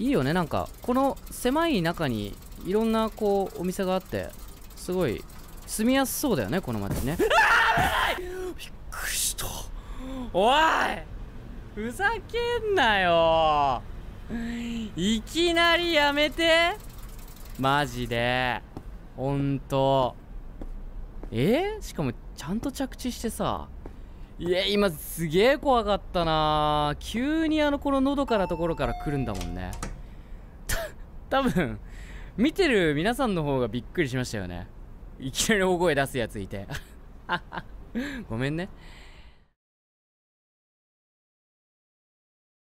いいよねなんかこの狭い中にいろんなこうお店があってすごい住みやすそうだよねこの街ねああびっくりしたおいふざけんなよいきなりやめてマジでほんとえー、しかもちゃんと着地してさいや今すげえ怖かったな急にあのこののどかなところから来るんだもんね多分見てる皆さんの方がびっくりしましたよねいきなり大声出すやついて ごめんね